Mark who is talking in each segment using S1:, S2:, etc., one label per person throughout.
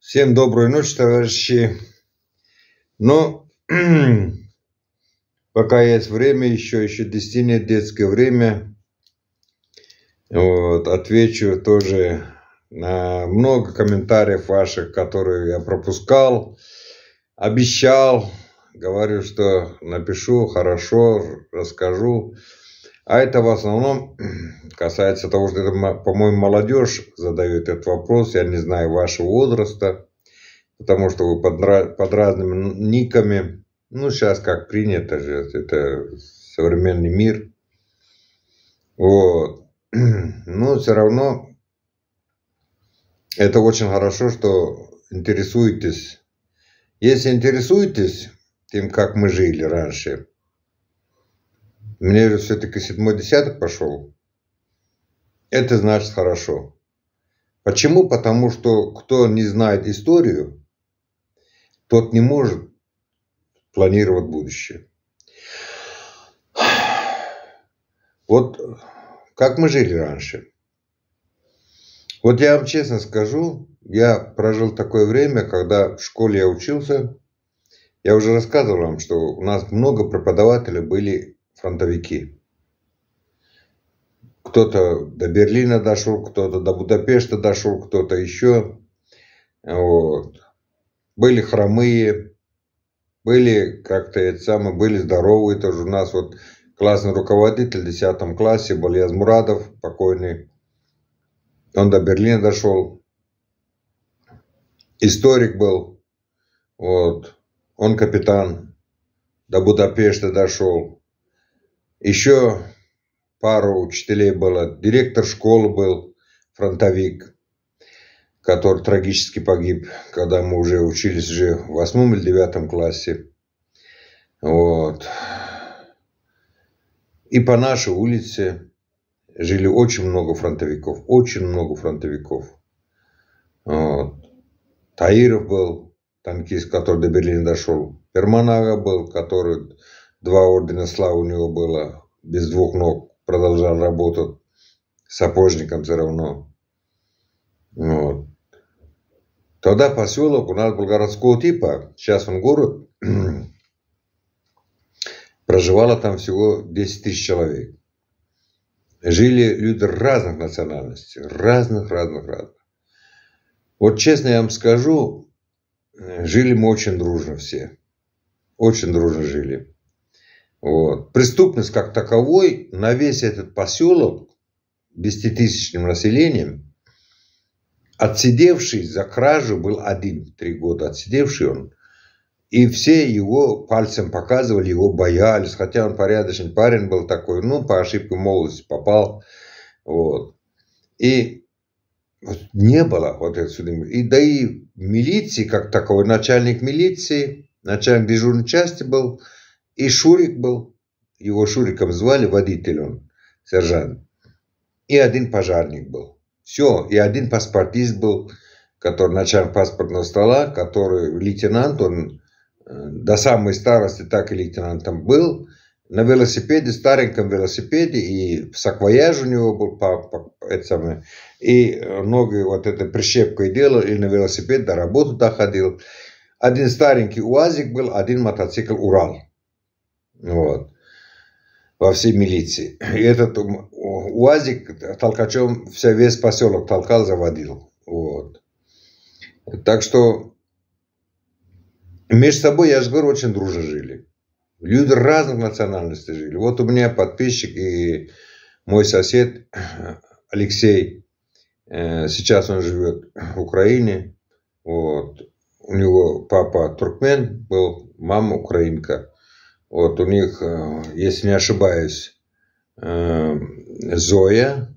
S1: Всем доброй ночи, товарищи. Но ну, пока есть время, еще, еще 10 нет, детское время. Вот, отвечу тоже на много комментариев ваших, которые я пропускал, обещал, говорю, что напишу, хорошо, расскажу. А это в основном касается того, что, это, по-моему, молодежь задает этот вопрос. Я не знаю вашего возраста, потому что вы под, под разными никами. Ну, сейчас как принято же, это современный мир. Вот. Но все равно это очень хорошо, что интересуетесь. Если интересуетесь тем, как мы жили раньше – мне же все-таки седьмой десяток пошел. Это значит хорошо. Почему? Потому что кто не знает историю, тот не может планировать будущее. Вот как мы жили раньше. Вот я вам честно скажу, я прожил такое время, когда в школе я учился. Я уже рассказывал вам, что у нас много преподавателей были фронтовики. Кто-то до Берлина дошел, кто-то до Будапешта дошел, кто-то еще. Вот. Были хромые, были как-то это самое, были здоровые тоже. У нас вот классный руководитель в 10 классе был Язмурадов, покойный. Он до Берлина дошел. Историк был. Вот. Он капитан. До Будапешта дошел. Еще пару учителей было. Директор школы был, фронтовик, который трагически погиб, когда мы уже учились же в восьмом или девятом классе. Вот. И по нашей улице жили очень много фронтовиков. Очень много фронтовиков. Вот. Таиров был, танкист, который до Берлина дошел. Перманага был, который Два ордена славы у него было. Без двух ног продолжал работу. Сапожником все равно. Ну вот. Тогда поселок у нас был городского типа. Сейчас он город. Проживало там всего 10 тысяч человек. Жили люди разных национальностей. Разных, разных, разных. Вот честно я вам скажу, э, жили мы очень дружно все. Очень дружно жили. Вот. Преступность как таковой на весь этот поселок десятитысячным населением, отсидевший за кражу был один, три года отсидевший он. И все его пальцем показывали, его боялись, хотя он порядочный парень был такой, ну, по ошибке молодости попал. Вот. И не было вот этой судьбы. И да и милиции как таковой, начальник милиции, начальник дежурной части был – и Шурик был, его Шуриком звали, водитель он, сержант. И один пожарник был. Все, и один паспортист был, который начальник паспортного стола, который лейтенант, он э, до самой старости так и лейтенантом был, на велосипеде, стареньком велосипеде, и саквояж у него был, по, по, это самое, и ноги вот этой прищепкой делал, и на велосипед до работы доходил. Один старенький УАЗик был, один мотоцикл Урал. Вот. Во всей милиции. И этот УАЗик толкачом вся весь поселок толкал, заводил. Вот. Так что между собой, я же говорю, очень дружно жили. Люди разных национальностей жили. Вот у меня подписчик и мой сосед Алексей. Э, сейчас он живет в Украине. Вот. У него папа туркмен был, мама украинка. Вот у них, э, если не ошибаюсь, э, Зоя,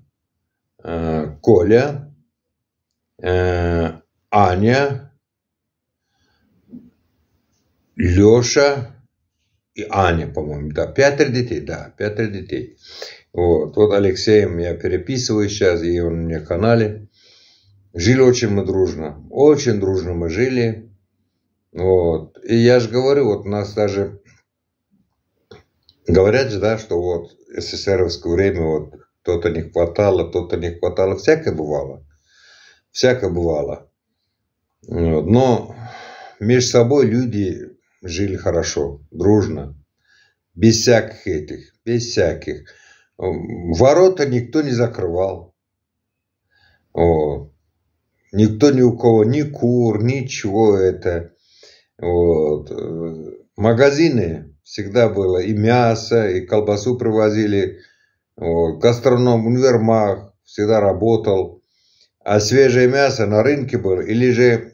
S1: э, Коля, Аня, Леша и Аня, по-моему, да, пятеро детей, да, пятеро детей. Вот, вот Алексеем я переписываю сейчас, и он у меня в канале. Жили очень мы дружно, очень дружно мы жили. Вот, и я же говорю, вот у нас даже Говорят же, да, что вот СССРовское время вот то-то не хватало, то-то не хватало. Всякое бывало. Всякое бывало. Но между собой люди жили хорошо, дружно, без всяких этих, без всяких. Ворота никто не закрывал. Вот. Никто ни у кого, ни кур, ничего это. Вот. Магазины всегда было. И мясо, и колбасу привозили. Вот. Гастроном универмаг всегда работал. А свежее мясо на рынке было. Или же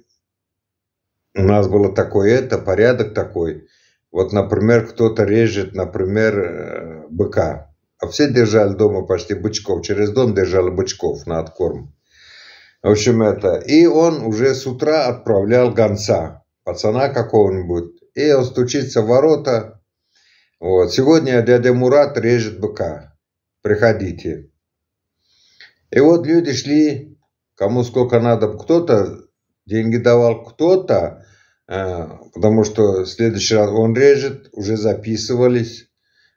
S1: у нас было такое это, порядок такой. Вот, например, кто-то режет, например, э, быка. А все держали дома почти бычков. Через дом держали бычков на откорм. В общем, это. И он уже с утра отправлял гонца, пацана какого-нибудь. И он стучится в ворота, вот. Сегодня дядя Мурат режет быка. Приходите. И вот люди шли, кому сколько надо. Кто-то деньги давал, кто-то, э, потому что в следующий раз он режет, уже записывались.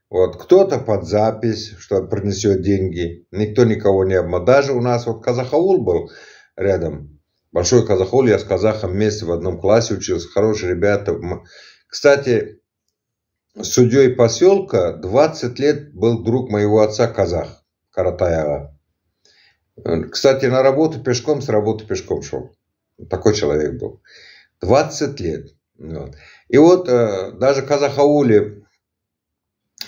S1: Вот, кто-то под запись, что принесет деньги. Никто никого не обманул. Даже у нас вот Казахаул был рядом. Большой Казахаул, я с казахом вместе в одном классе учился. Хорошие ребята. Кстати, судьей поселка 20 лет был друг моего отца казах Каратаева. Кстати, на работу пешком, с работы пешком шел. Такой человек был. 20 лет. Вот. И вот э, даже казахауле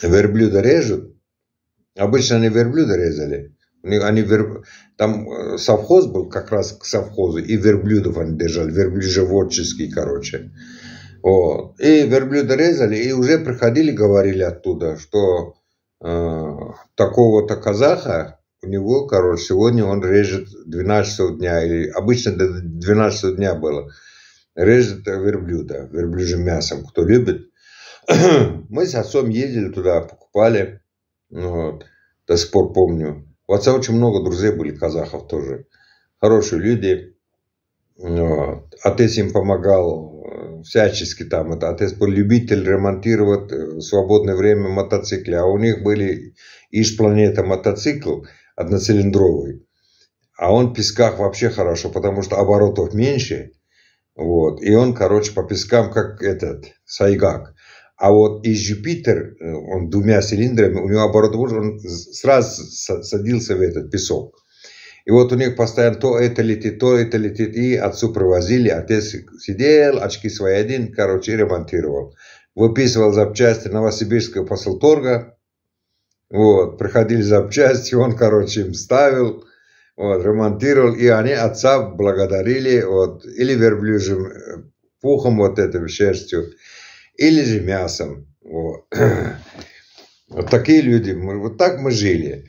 S1: верблюда режут. Обычно они верблюда резали. Они вер... Там э, совхоз был как раз к совхозу, и верблюдов они держали, верблюжеводческий, короче. Вот. И верблюда резали, и уже приходили, говорили оттуда, что э, такого-то казаха, у него, король, сегодня он режет 12 дня, или обычно до 12 дня было, режет верблюда, верблюжьим мясом, кто любит. Мы с отцом ездили туда, покупали, ну вот, до сих пор помню. У отца очень много друзей были, казахов тоже, хорошие люди. Ну вот. Отец им помогал всячески там это отец был любитель ремонтировать в э, свободное время мотоциклы. А у них были Иж Планета мотоцикл одноцилиндровый. А он в песках вообще хорошо, потому что оборотов меньше. Вот. И он, короче, по пескам, как этот, Сайгак. А вот из Юпитер, э, он двумя цилиндрами, у него оборот он сразу садился в этот песок. И вот у них постоянно то это летит, то это летит. И отцу провозили, отец сидел, очки свои один, короче, ремонтировал. Выписывал запчасти Новосибирского посылторга. Вот, приходили запчасти, он, короче, им ставил, вот, ремонтировал. И они отца благодарили, вот, или верблюжим э, пухом вот этим шерстью, или же мясом. Вот. Вот такие люди, мы, вот так мы жили.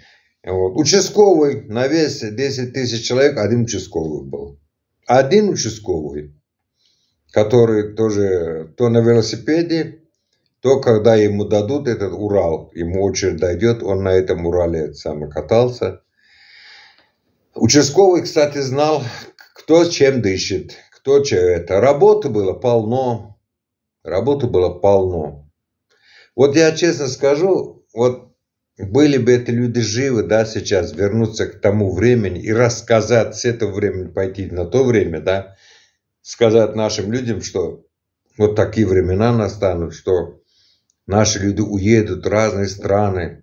S1: Вот. Участковый на весь 10 тысяч человек, один участковый был. Один участковый, который тоже то на велосипеде, то когда ему дадут этот Урал, ему очередь дойдет, он на этом Урале сам катался. Участковый, кстати, знал, кто чем дышит, кто че это. Работы было полно, работы было полно. Вот я честно скажу, вот были бы эти люди живы, да, сейчас, вернуться к тому времени и рассказать с этого времени, пойти на то время, да, сказать нашим людям, что вот такие времена настанут, что наши люди уедут в разные страны,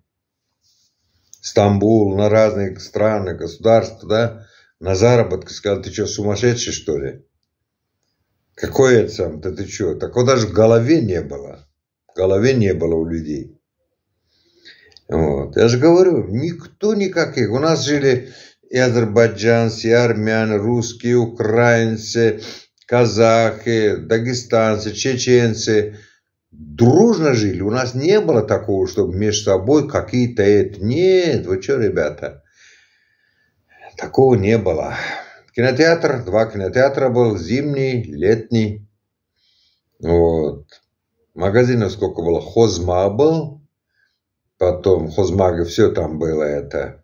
S1: Стамбул, на разные страны, государства, да, на заработки, сказать, ты что, сумасшедший, что ли? Какой это сам, да ты что? Такого даже в голове не было. В голове не было у людей. Вот. Я же говорю, никто никаких. У нас жили и азербайджанцы, и армяне, русские, украинцы, казахи, дагестанцы, чеченцы. Дружно жили. У нас не было такого, чтобы между собой какие-то это. Нет, вы что, ребята? Такого не было. Кинотеатр, два кинотеатра был, зимний, летний. Вот. Магазинов сколько было? Хозма был, потом хозмага, все там было это.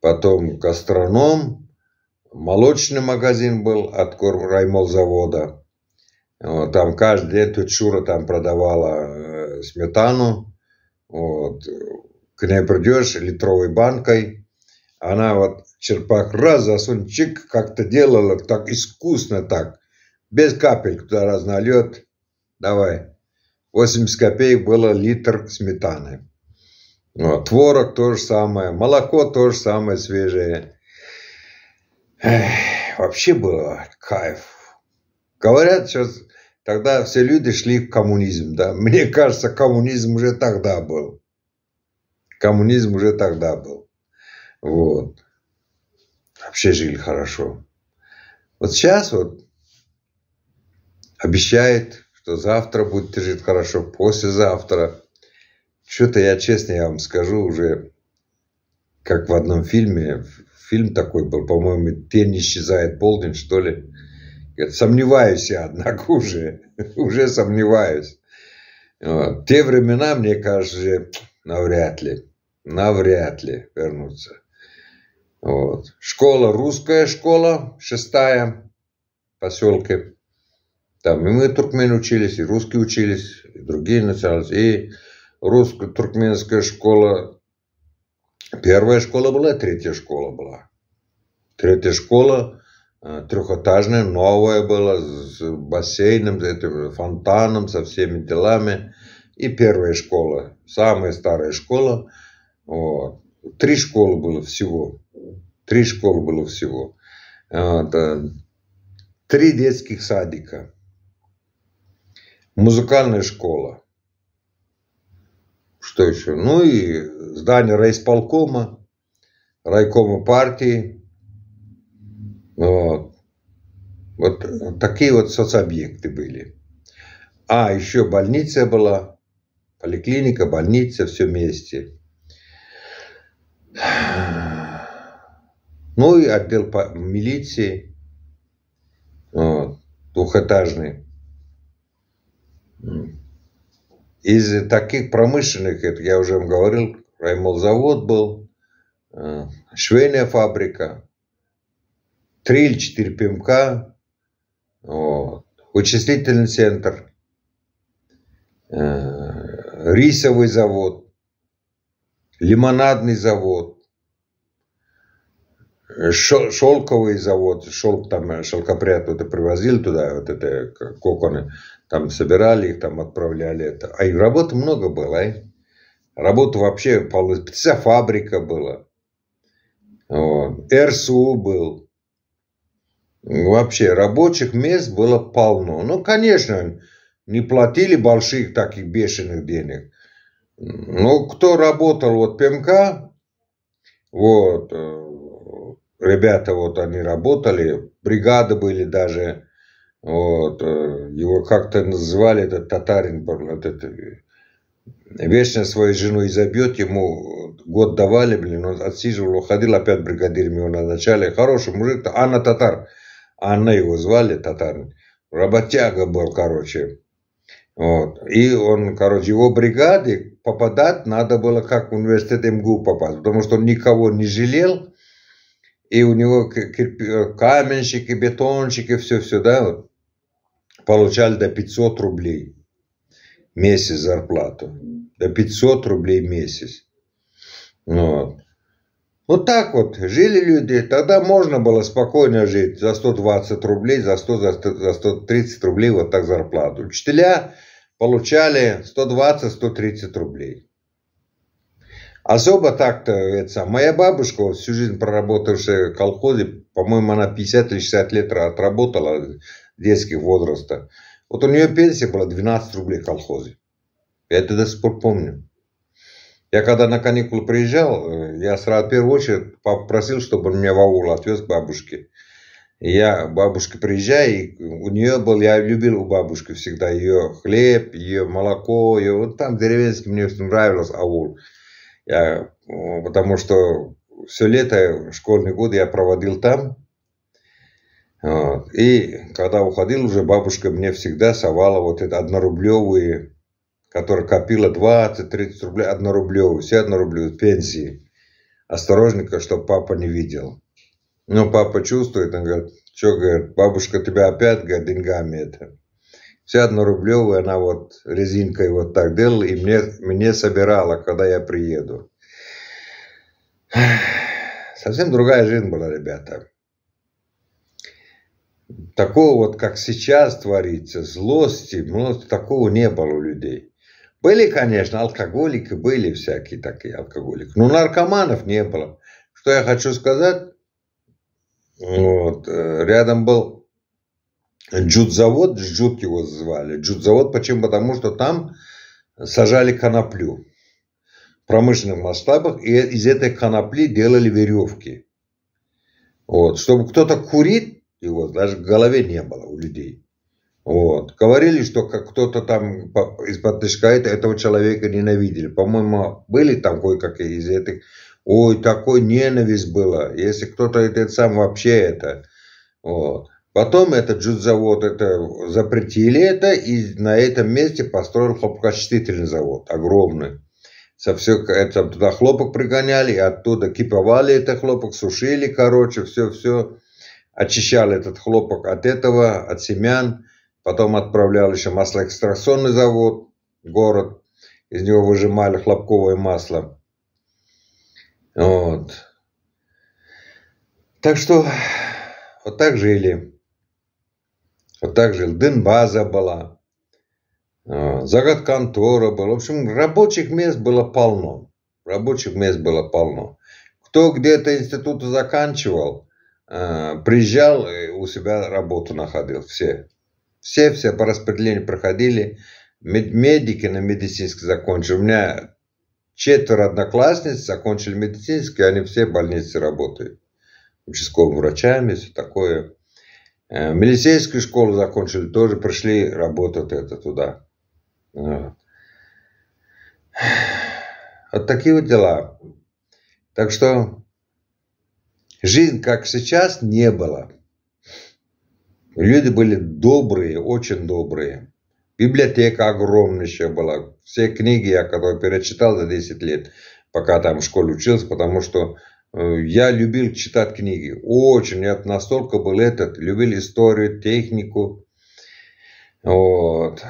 S1: Потом гастроном, молочный магазин был от раймолзавода. Вот, там каждый день тут Шура там продавала э, сметану. Вот, к ней придешь литровой банкой. Она вот черпак раз засунет, чик, как-то делала, так искусно так. Без капель, туда разнольет. Давай. 80 копеек было литр сметаны. Вот, творог то же самое, молоко то же самое свежее. Эх, вообще было кайф. Говорят, сейчас тогда все люди шли в коммунизм. Да? Мне кажется, коммунизм уже тогда был. Коммунизм уже тогда был. Вот. Вообще жили хорошо. Вот сейчас вот обещает, что завтра будет жить хорошо, послезавтра. Что-то я, честно, я вам скажу, уже как в одном фильме, фильм такой был, по-моему, «Тень исчезает полдень», что ли. сомневаюсь я, однако, уже, уже сомневаюсь. Вот. Те времена, мне кажется, навряд ли, навряд ли вернутся. Вот. Школа, русская школа, шестая, поселке. Там и мы туркмены учились, и русские учились, и другие национальности. И русско-туркменская школа. Первая школа была, третья школа была. Третья школа э, трехэтажная, новая была, с бассейном, с этим фонтаном, со всеми делами. И первая школа, самая старая школа. Вот. Три школы было всего. Три школы было всего. Вот. Э, три детских садика. Музыкальная школа. Что еще? Ну и здание райсполкома, райкома партии. Вот. Вот такие вот соцобъекты были. А, еще больница была, поликлиника, больница, все вместе. Ну и отдел милиции, вот, двухэтажный. Из таких промышленных, это я уже вам говорил, Раймолзавод был, э, швейная фабрика, 3 или 4 ПМК, вот, вычислительный центр, э, рисовый завод, лимонадный завод, шелковый завод, шелк там, э, шелкопряд вот это привозили туда, вот это коконы, там собирали их, там отправляли это. А и работы много было, а? Работа вообще, вся фабрика была. Вот. РСУ был. Вообще, рабочих мест было полно. Ну, конечно, не платили больших таких бешеных денег. Но ну, кто работал вот ПМК, вот, э, ребята вот они работали, бригады были даже, вот, э, его как-то называли этот татарин, вот это, э, вечно свою жену изобьет, ему год давали, блин, он отсиживал, уходил, опять бригадиром его назначали, хороший мужик, -то, Анна Татар, Анна его звали, татарин, работяга был, короче, вот. И он, короче, его бригады попадать надо было как в университет МГУ попасть, потому что он никого не жалел, и у него э, каменщики, бетонщики, все-все, да, получали до 500 рублей месяц зарплату. До 500 рублей месяц. Вот. Вот так вот жили люди. Тогда можно было спокойно жить за 120 рублей, за, 100, за, 100, за 130 рублей вот так зарплату. Учителя получали 120-130 рублей. Особо а так-то, это, моя бабушка, всю жизнь проработавшая в колхозе, по-моему, она 50 или 60 лет отработала детских возраста. Вот у нее пенсия была 12 рублей в колхозе. Я это до сих пор помню. Я когда на каникулы приезжал, э, я сразу в первую очередь попросил, чтобы он меня в аул отвез к бабушке. И я бабушка приезжаю, и у нее был, я любил у бабушки всегда ее хлеб, ее молоко, ее вот там деревенский мне нравилось аул. Я, потому что все лето, школьный год я проводил там. Вот. И когда уходил уже, бабушка мне всегда совала вот это однорублевые, которая копила 20-30 рублей, однорублевые, все однорублевые пенсии. Осторожненько, чтобы папа не видел. Но папа чувствует, он говорит, что, говорит, бабушка тебя опять, говорит, деньгами это. Вся однорублевая, она вот резинкой вот так делала, и мне, мне собирала, когда я приеду. Совсем другая жизнь была, ребята. Такого вот, как сейчас творится, злости, ну, такого не было у людей. Были, конечно, алкоголики, были всякие такие алкоголики. Но наркоманов не было. Что я хочу сказать? Вот, э, рядом был Джудзавод, Джуд его звали. Джудзавод почему? Потому что там сажали коноплю в промышленных масштабах, и из этой конопли делали веревки. Вот. Чтобы кто-то курит, его даже в голове не было у людей. Вот. Говорили, что как кто-то там из-под тышка этого человека ненавидели. По-моему, были там кое-какие из этих. Ой, такой ненависть была. Если кто-то этот сам вообще это. Вот. Потом этот джутзавод это запретили это, и на этом месте построил хлопкочистительный завод, огромный. Со все, это, туда хлопок пригоняли, оттуда киповали этот хлопок, сушили, короче, все-все. Очищали этот хлопок от этого, от семян. Потом отправляли еще маслоэкстракционный завод, город. Из него выжимали хлопковое масло. Вот. Так что вот так жили а также Дынбаза была, а, загадконтора была. В общем, рабочих мест было полно. Рабочих мест было полно. Кто где-то институт заканчивал, а, приезжал и у себя работу находил. Все. Все, все по распределению проходили. Медики на медицинский закончили. У меня четверо одноклассниц закончили медицинский, они все в больнице работают. Участковым врачами, все такое. Э, милицейскую школу закончили, тоже пришли работать это туда. Вот. вот такие вот дела. Так что жизнь, как сейчас, не было. Люди были добрые, очень добрые. Библиотека огромнейшая была. Все книги я, которые перечитал за 10 лет, пока там в школе учился, потому что Э, я любил читать книги. Очень. Я настолько был этот. Любил историю, технику. Вот.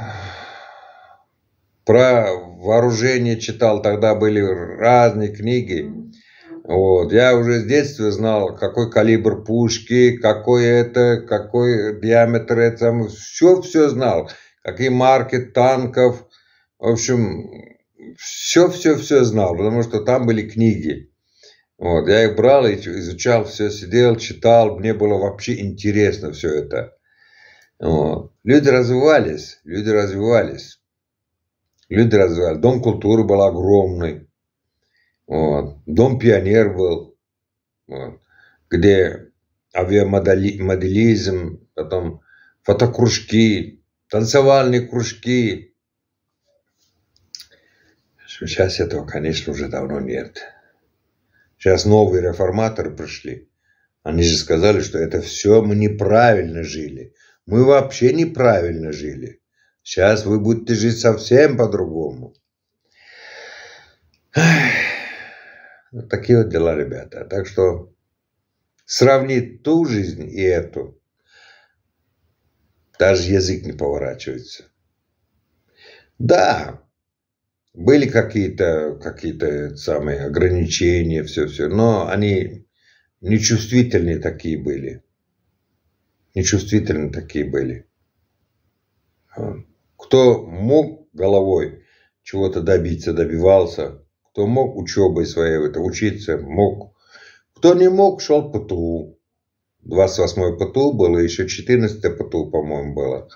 S1: Про вооружение читал. Тогда были разные книги. Вот. Я уже с детства знал, какой калибр пушки, какой это, какой диаметр это. Все, все знал. Какие марки танков. В общем, все, все, все знал, потому что там были книги. Вот, я их брал, изучал, все сидел, читал, мне было вообще интересно все это. Вот. Люди развивались, люди развивались. Люди развивались. Дом культуры был огромный. Вот. Дом пионер был, вот. где авиамоделизм, потом фотокружки, танцевальные кружки. Сейчас этого, конечно, уже давно нет. Сейчас новые реформаторы пришли. Они же сказали, что это все мы неправильно жили. Мы вообще неправильно жили. Сейчас вы будете жить совсем по-другому. Вот такие вот дела, ребята. Так что сравнить ту жизнь и эту, даже язык не поворачивается. Да, были какие-то какие самые ограничения, все-все, но они нечувствительные такие были. Нечувствительные такие были. Кто мог головой чего-то добиться, добивался. Кто мог учебой своей это учиться, мог. Кто не мог, шел ПТУ. 28 ПТУ было, еще 14 ПТУ, по-моему, было.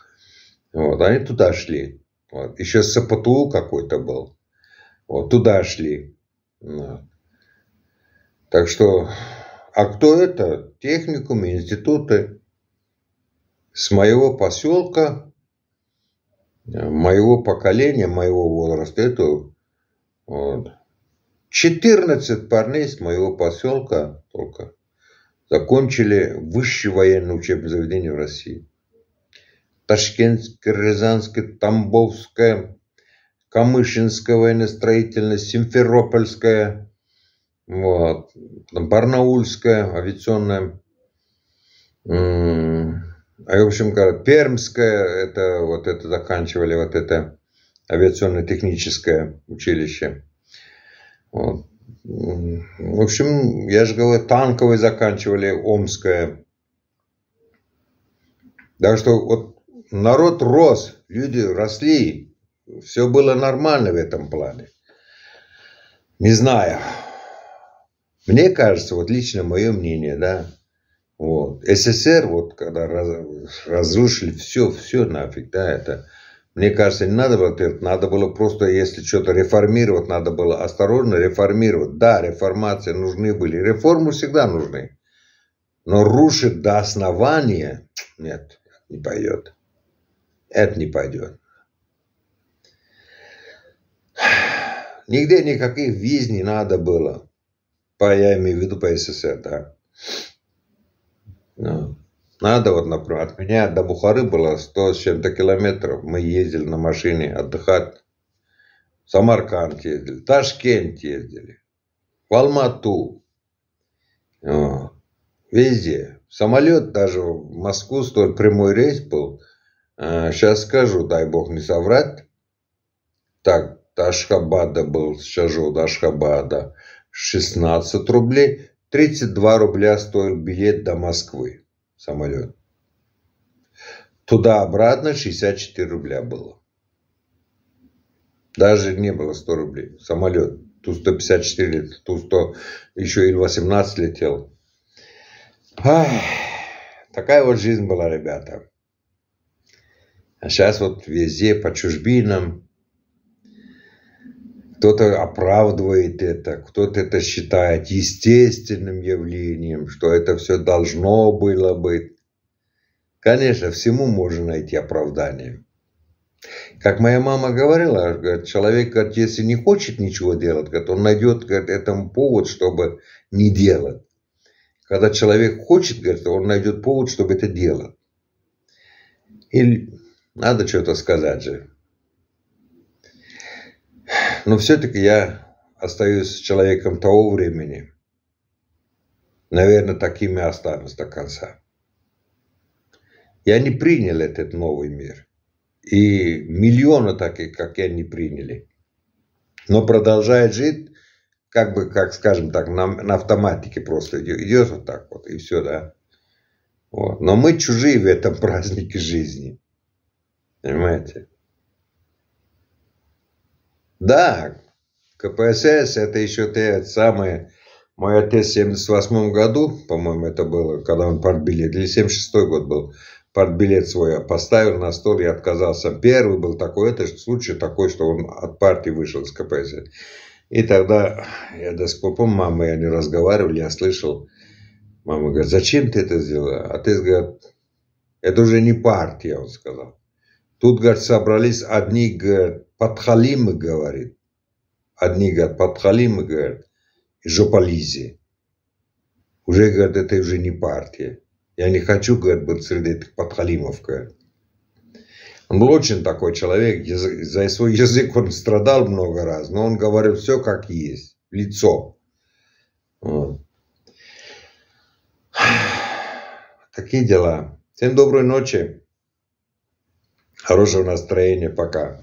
S1: Вот, они туда шли. Вот. Еще СПТУ какой-то был. Вот туда шли. Вот. Так что, а кто это? Техникумы, институты. С моего поселка, моего поколения, моего возраста, это вот, 14 парней с моего поселка только закончили высшее военное учебное заведение в России. Ташкентская, Рязанская, Тамбовская, Камышинская военно-строительная, Симферопольская, вот, Барнаульская авиационная. А, в общем, Пермская, это вот это заканчивали, вот это авиационно-техническое училище. Вот. В общем, я же говорю, танковые заканчивали, Омская, Так что вот народ рос, люди росли, все было нормально в этом плане. Не знаю. Мне кажется, вот лично мое мнение, да, вот. СССР, вот когда разрушили все, все нафиг, да, это, мне кажется, не надо было, надо было просто, если что-то реформировать, надо было осторожно реформировать. Да, реформации нужны были, реформы всегда нужны, но рушить, до основания, нет, не пойдет. Это не пойдет. Нигде никаких виз не надо было. По, я имею в виду по СССР, да. Ну, надо вот, например, от меня до Бухары было 100 с чем-то километров. Мы ездили на машине отдыхать. В Самарканд ездили, в Ташкент ездили, в Алмату. Ну, везде. Самолет даже в Москву, столь прямой рейс был – Сейчас а, скажу, дай бог не соврать. Так, до Ашхабада был, скажу, до Ашхабада 16 рублей. 32 рубля стоил билет до Москвы, самолет. Туда-обратно 64 рубля было. Даже не было 100 рублей. Самолет. Ту-154 лет, Ту-100, еще и 18 летел. Ах, такая вот жизнь была, ребята. А сейчас вот везде по чужбинам кто-то оправдывает это, кто-то это считает естественным явлением, что это все должно было быть. Конечно, всему можно найти оправдание. Как моя мама говорила, говорит, человек, говорит, если не хочет ничего делать, говорит, он найдет говорит, этому повод, чтобы не делать. Когда человек хочет, говорит, он найдет повод, чтобы это делать. И надо что-то сказать же. Но все-таки я остаюсь человеком того времени. Наверное, таким и останусь до конца. Я не принял этот новый мир. И миллионы таких, как я, не приняли. Но продолжает жить, как бы, как скажем так, на, на автоматике просто идет, идет вот так вот, и все, да. Вот. Но мы чужие в этом празднике жизни. Понимаете? Да, КПСС это еще те самые... Мой отец в 78 году, по-моему, это было, когда он партбилет, или 76 год был, партбилет свой я поставил на стол, и отказался. Первый был такой, это случай такой, что он от партии вышел из КПСС. И тогда я до скопом мамы, я не разговаривал, я слышал, мама говорит, зачем ты это сделал?" А ты говорит, это уже не партия, он сказал. Тут, говорит, собрались одни, говорит, подхалимы, говорит. Одни, говорит, подхалимы, говорит, из Жополизи. Уже, говорит, это уже не партия. Я не хочу, говорит, быть среди этих подхалимов, говорит. Он был очень такой человек, за свой язык он страдал много раз, но он говорил все как есть, лицо. Вот. Такие дела. Всем доброй ночи. Хорошего настроения. Пока.